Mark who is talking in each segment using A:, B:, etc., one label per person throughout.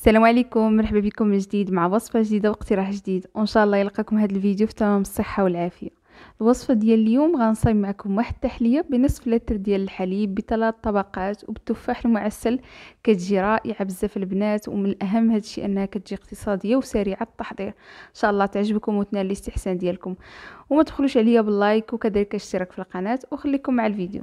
A: السلام عليكم مرحبا بكم من جديد مع وصفه جديده واقتراح جديد وان شاء الله يلقاكم هذا الفيديو في تمام الصحه والعافيه الوصفه ديال اليوم غنصايب معكم واحد التحليه بنصف لتر ديال الحليب بثلاث طبقات وبالتفاح المعسل كتجي رائعه بزاف البنات ومن الاهم هذا الشيء انها كتجي اقتصاديه وسريعه التحضير ان شاء الله تعجبكم وتنال الاستحسان ديالكم وما تخلوش عليا باللايك وكذلك الاشتراك في القناه وخليكم مع الفيديو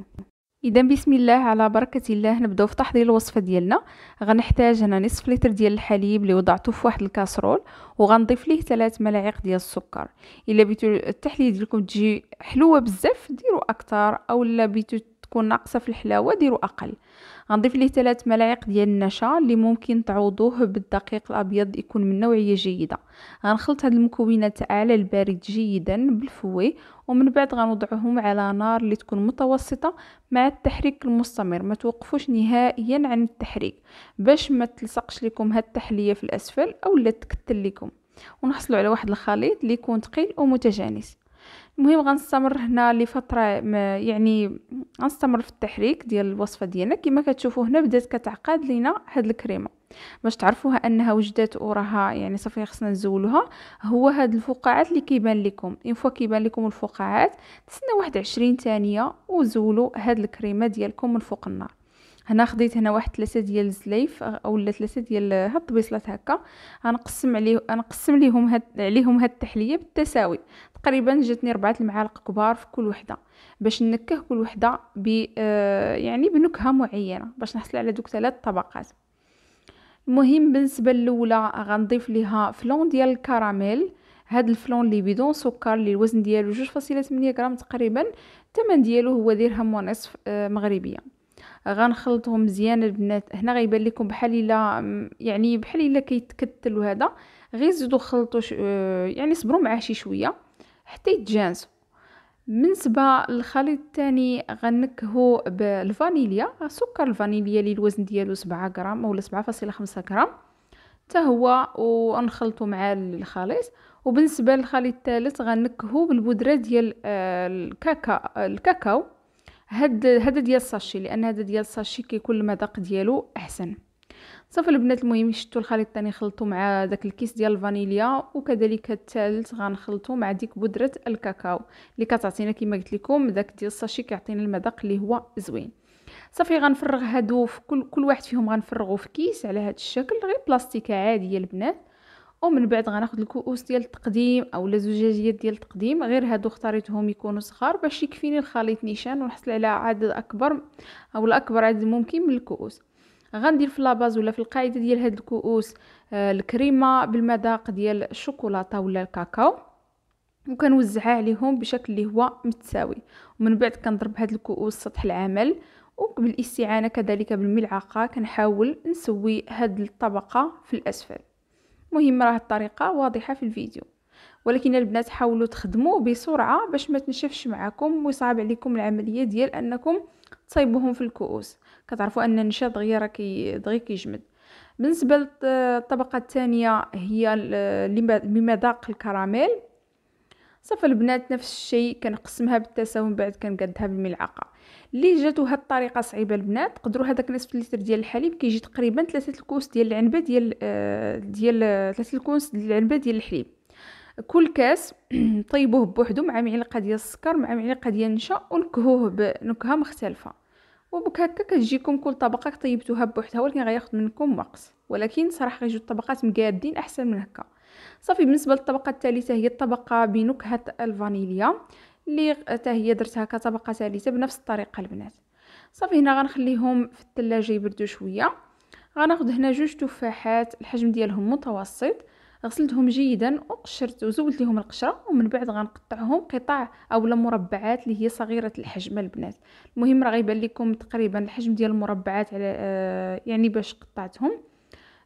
A: اذا بسم الله على بركه الله نبداو في تحضير الوصفه ديالنا غنحتاج هنا نصف لتر ديال الحليب اللي وضعته في واحد الكاسرول وغنضيف ليه ثلاث ملاعق ديال السكر الا بيتو التحليه ديالكم تجي حلوه بزاف ديروا اكثر اولا بيتو تكون ناقصه في الحلاوه ديروا اقل غنضيف ليه ثلاث ملاعق ديال النشا اللي ممكن تعوضوه بالدقيق الابيض يكون من نوعيه جيده غنخلط هاد المكونات على البارد جيدا بالفوي ومن بعد غنوضعهم على نار اللي تكون متوسطه مع التحريك المستمر ما توقفوش نهائيا عن التحريك باش ما تلصقش لكم هاد التحليه في الاسفل اولا تكتل لكم ونحصلوا على واحد الخليط اللي يكون ثقيل ومتجانس المهم غنستمر هنا لفتره يعني غنستمر في التحريك ديال الوصفه ديالنا كما كتشوفوا هنا بدات كتعقد لينا هاد الكريمه باش تعرفوها انها وجدات وراها يعني صافي خصنا نزولوها هو هاد الفقاعات اللي كيبان لكم ان فوا كيبان لكم الفقاعات تسنى واحد عشرين ثانيه وزولوا هاد الكريمه ديالكم من فوق النار هنا خديت هنا واحد ثلاثة ديال الزلايف اولا ثلاثة ديال هاد الطبيصلات هكا غنقسم عليه غنقسم ليهم هاد عليهم هاد التحليه بالتساوي تقريبا جاتني ربعة المعالق كبار في كل وحده باش نكه كل وحده ب يعني بنكهه معينه باش نحصل على دوك ثلاث طبقات المهم بالنسبه الاولى غنضيف ليها فلون ديال الكراميل هاد الفلون اللي بدون سكر اللي الوزن ديالو 2.8 غرام تقريبا الثمن ديالو هو درهم ونصف مغربيه غنخلطهم مزيان البنات هنا غيبان لكم بحال الا يعني بحال الا كيتكتل وهذا غير زيدو خلطوا يعني صبروا معاه شي شويه حتى يتجانسوا بالنسبه للخليط الثاني غنكهو بالفانيليا سكر الفانيليا اللي الوزن ديالو 7 غرام ولا 7.5 غرام حتى هو ونخلطو مع الخليط وبالنسبه للخليط الثالث غنكهو بالبودره ديال آه، الكاكا الكاكاو هاد هذا ديال الساشي لان هذا ديال الساشي كيكون المذاق ديالو احسن صافي البنات المهم شتو الخليط الثاني خلطو مع داك الكيس ديال الفانيليا وكذلك الثالث غنخلطو مع ديك بودره الكاكاو اللي كتعطينا كما قلت لكم داك ديال الساشي كيعطينا المذاق اللي هو زوين صافي غنفرغ هادو في كل كل واحد فيهم غنفرغو في كيس على هذا الشكل غير بلاستيكه عاديه البنات ومن بعد غناخد الكؤوس ديال التقديم اولا زجاجيات ديال التقديم غير هادو اختاريتهم يكونوا صغار باش يكفيني الخليط نيشان ونحصل على عدد اكبر او الاكبر عدد ممكن من الكؤوس غندير في لاباز ولا في القاعده ديال هاد الكؤوس آه، الكريمه بالمذاق ديال الشوكولاته ولا الكاكاو وكنوزعها عليهم بشكل اللي هو متساوي ومن بعد كنضرب هاد الكؤوس سطح العمل وبالاستعانه كذلك بالملعقه كنحاول نسوي هاد الطبقه في الاسفل مهم راه الطريقه واضحه في الفيديو ولكن البنات حاولوا تخدموا بسرعه باش ما تنشفش معكم ويصعب عليكم العمليه ديال انكم تصيبوهم في الكؤوس كتعرفوا ان النشا دغيا راه كي دغيا كيجمد بالنسبه للطبقه الثانيه هي بمذاق الكراميل صافي البنات نفس الشيء كنقسمها بالتساوي من بعد كنقادها بالملعقه اللي جاتو هاد الطريقه صعيبه البنات قدروا هذاك نصف لتر ديال الحليب كيجي تقريبا ثلاثه الكوس ديال العنبه ديال آه، ديال ثلاثه آه، الكوس ديال العنبه ديال الحليب كل كاس طيبوه بوحدو مع معلقه ديال السكر مع معلقه ديال النشا ونكهوه بنكهه مختلفه وبك هكا كتجيكم كل طبقه طيبتوها بوحدها ولكن غياخد منكم وقت ولكن صراحه غيجيو الطبقات مقادين احسن من هكا صافي بالنسبه للطبقه الثالثه هي الطبقه بنكهه الفانيليا اللي حتى هي درتها كطبقه ثالثه بنفس الطريقه البنات صافي هنا غنخليهم في الثلاجه يبردوا شويه غناخذ هنا جوج تفاحات الحجم ديالهم متوسط غسلتهم جيدا وقشرت وزولت لهم القشره ومن بعد غنقطعهم قطع اولا مربعات اللي هي صغيره الحجم البنات المهم راه غيبان لكم تقريبا الحجم ديال المربعات على آه، يعني باش قطعتهم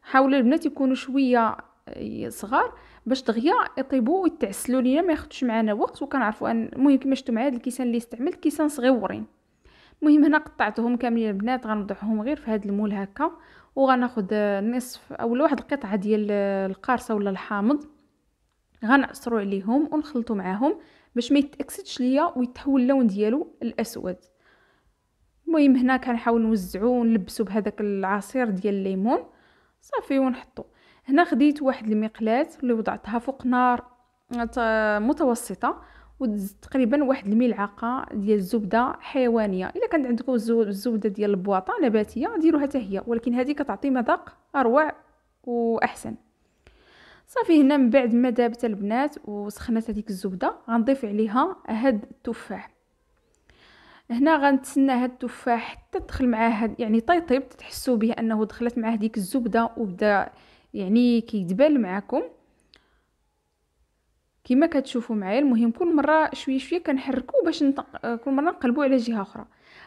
A: حاولوا البنات يكونوا شويه صغار باش دغيا يطيبوا ويتعسلوا ليا ما ياخذش معانا وقت وكنعرفوا ان المهم كما شفتوا معايا الكيسان اللي استعملت كيسان صغيورين المهم هنا قطعتهم كاملين البنات غنوضعهم غير في هذا المول هكا وغناخذ نصف اولا واحد القطعه ديال القارصه ولا الحامض غنعصروا عليهم ونخلطوا معاهم باش ما يتاكسدش ليا ويتحول اللون ديالو الاسود المهم هنا كنحاول نوزعو ونلبسو بهذاك العصير ديال الليمون صافي ونحطو هنا خديت واحد المقلاة اللي وضعتها فوق نار متوسطه ودزت تقريبا واحد الملعقه ديال الزبده حيوانيه الا كانت عندكم الزبده ديال البواطه نباتيه ديروها حتى هي ولكن هذه كتعطي مذاق اروع واحسن صافي هنا من بعد ما دابت البنات وسخنات هذيك الزبده غنضيف عليها هاد التفاح هنا غنتسنى هاد التفاح حتى تدخل معاه يعني طيطيب تحسوا به انه دخلت معاه ديك الزبده وبدا يعني كيتبان معاكم كما كتشوفوا معايا المهم كل مره شويه شويه كنحركو باش نتق... كل مره نقلبوا على جهه اخرى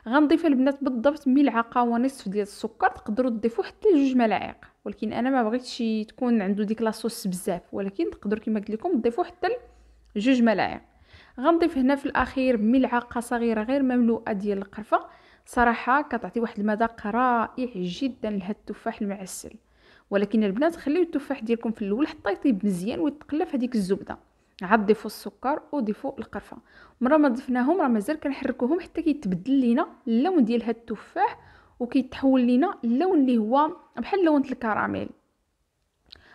A: غنضيف البنات بالضبط ملعقه ونصف ديال السكر تقدروا تضيفوا حتى جوج ملاعق ولكن انا ما بغيتش تكون عنده ديك لاصوص بزاف ولكن تقدروا كما قلت لكم تضيفوا حتى جوج ملاعق غنضيف هنا في الاخير ملعقه صغيره غير مملوءه ديال القرفه صراحه كتعطي واحد المذاق رائع جدا لهاد التفاح المعسل ولكن البنات خليو التفاح ديالكم في الاول حتى يطيب مزيان ويتقلى في هذيك الزبده عاد ضيفوا السكر وضيفوا القرفه مره ما ضفناهم راه مازال كنحركوهم حتى كيتبدل لينا اللون ديال هاد التفاح وكيتحول لينا اللون اللي هو بحال لون الكراميل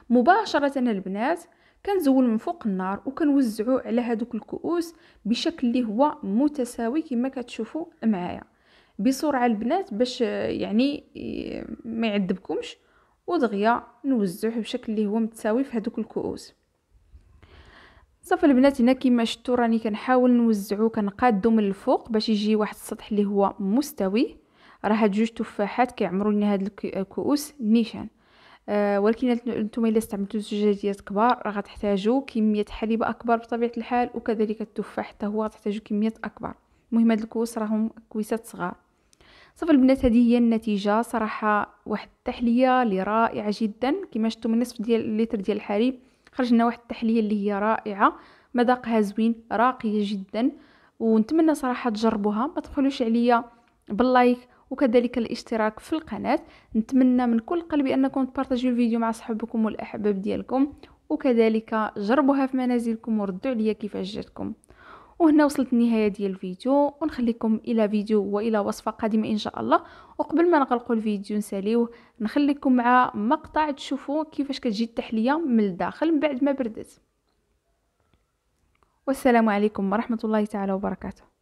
A: مباشره البنات كنزول من فوق النار وكنوزعوه على هذوك الكؤوس بشكل اللي هو متساوي كما كتشوفوا معايا بسرعه البنات باش يعني ما يعذبكمش ودغيا نوزعه بشكل اللي هو متساوي في هذوك الكؤوس صافي البنات هنا كما شفتوا راني كنحاول نوزعو كنقادو من الفوق باش يجي واحد السطح اللي هو مستوي راه هاد جوج تفاحات كيعمروا لنا هاد الكؤوس نيشان أه ولكن نتوما الا استعملتو زجاجات كبار راه غتحتاجوا كميه حليب اكبر بطبيعه الحال وكذلك التفاح حتى هو غتحتاجوا كميات اكبر المهم هاد الكؤوس راهم كويسات صغار صافي البنات هذه هي النتيجه صراحه واحد التحليه اللي رائعه جدا كما شفتوا من نصف ديال اللتر ديال الحليب خرج لنا واحد التحليه اللي هي رائعه مذاقها زوين راقيه جدا ونتمنى صراحه تجربوها ما تبخلوش عليا باللايك وكذلك الاشتراك في القناه نتمنى من كل قلبي انكم تبارطاجيو الفيديو مع صحابكم والاحباب ديالكم وكذلك جربوها في منازلكم وردوا عليا كيفاش جاتكم وهنا وصلت النهايه ديال الفيديو ونخليكم الى فيديو والى وصفه قادمه ان شاء الله وقبل ما نغلقوا الفيديو نساليوه نخليكم مع مقطع تشوفوا كيفاش كتجي التحليه من الداخل من بعد ما بردت والسلام عليكم ورحمه الله تعالى وبركاته